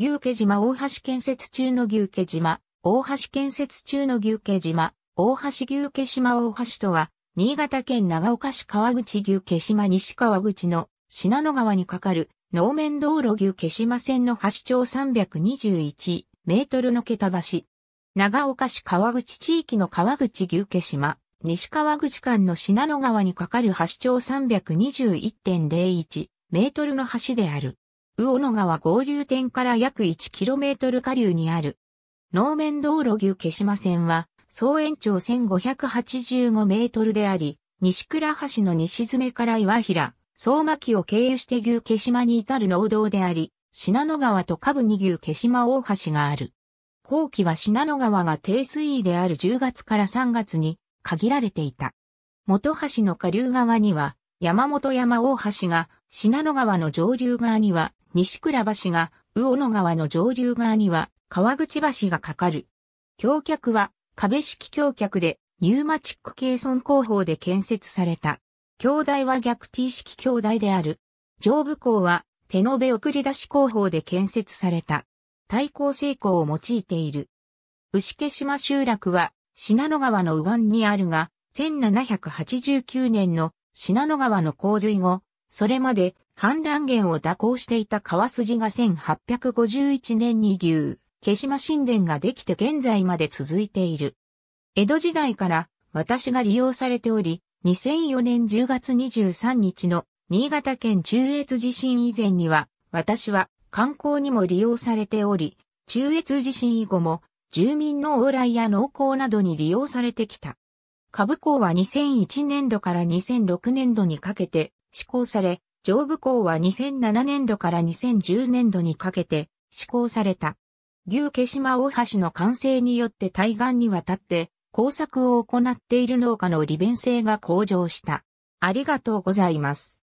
牛家島大橋建設中の牛家島、大橋建設中の牛家島、大橋牛家島大橋とは、新潟県長岡市川口牛家島西川口の信濃川に架かる農面道路牛家島線の橋長321メートルの桁橋。長岡市川口地域の川口牛家島、西川口間の信濃川に架かる橋長321.01メートルの橋である。魚野川合流点から約 1km 下流にある。能面道路牛毛島線は、総延長1585メートルであり、西倉橋の西詰から岩平、相馬木を経由して牛毛島に至る農道であり、信濃川と下部に牛毛島大橋がある。後期は信濃川が低水位である10月から3月に限られていた。元橋の下流側には山本山大橋が、信濃川の上流側には西倉橋が、魚野川の上流側には、川口橋がかかる。橋脚は、壁式橋脚で、ニューマチック系村工法で建設された。橋台は逆 T 式橋台である。上部港は、手延べ送り出し工法で建設された。対抗成功を用いている。牛毛島集落は、信濃川の右岸にあるが、1789年の信濃川の洪水後、それまで氾濫源を蛇行していた川筋が1851年に牛、毛島神殿ができて現在まで続いている。江戸時代から私が利用されており、2004年10月23日の新潟県中越地震以前には、私は観光にも利用されており、中越地震以後も住民の往来や農耕などに利用されてきた。株港は2001年度から2006年度にかけて施行され、上部校は2007年度から2010年度にかけて施行された。牛毛島大橋の完成によって対岸にわたって工作を行っている農家の利便性が向上した。ありがとうございます。